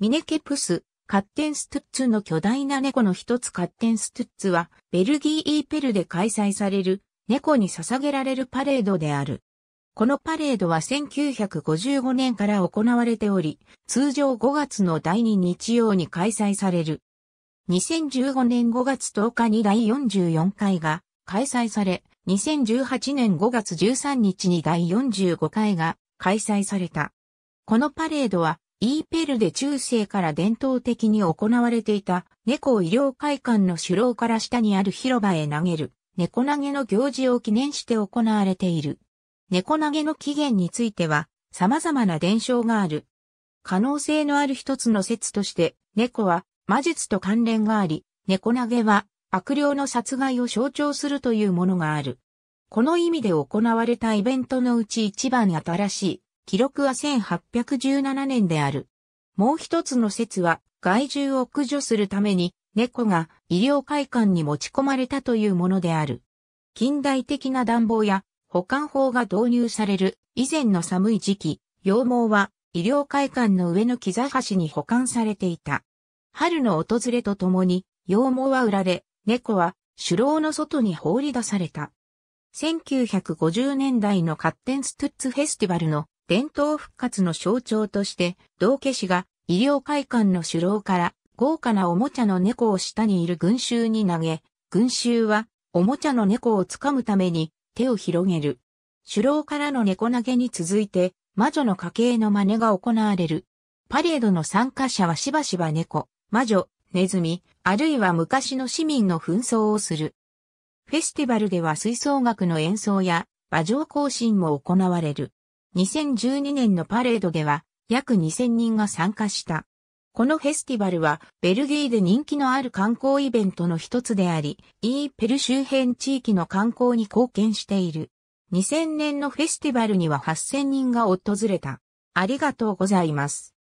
ミネケプス、カッテンストゥッツの巨大な猫の一つカッテンストゥッツは、ベルギー・イーペルで開催される、猫に捧げられるパレードである。このパレードは1955年から行われており、通常5月の第2日曜に開催される。2015年5月10日に第44回が開催され、2018年5月13日に第45回が開催された。このパレードはイーペルで中世から伝統的に行われていた猫医療会館の首楼から下にある広場へ投げる猫投げの行事を記念して行われている。猫投げの起源については様々な伝承がある。可能性のある一つの説として猫は魔術と関連があり、猫投げは悪霊の殺害を象徴するというものがある。この意味で行われたイベントのうち一番新しい記録は1817年である。もう一つの説は、害獣を駆除するために、猫が医療会館に持ち込まれたというものである。近代的な暖房や保管法が導入される以前の寒い時期、羊毛は医療会館の上の木座橋に保管されていた。春の訪れとともに、羊毛は売られ、猫は首楼の外に放り出された。1950年代のカッテンストゥッツフェスティバルの伝統復活の象徴として、道家氏が医療会館の首楼から豪華なおもちゃの猫を下にいる群衆に投げ、群衆はおもちゃの猫を掴むために手を広げる。首楼からの猫投げに続いて、魔女の家系の真似が行われる。パレードの参加者はしばしば猫、魔女、ネズミ、あるいは昔の市民の紛争をする。フェスティバルでは吹奏楽の演奏や馬上行進も行われる。2012年のパレードでは約2000人が参加した。このフェスティバルはベルギーで人気のある観光イベントの一つであり、イーペル周辺地域の観光に貢献している。2000年のフェスティバルには8000人が訪れた。ありがとうございます。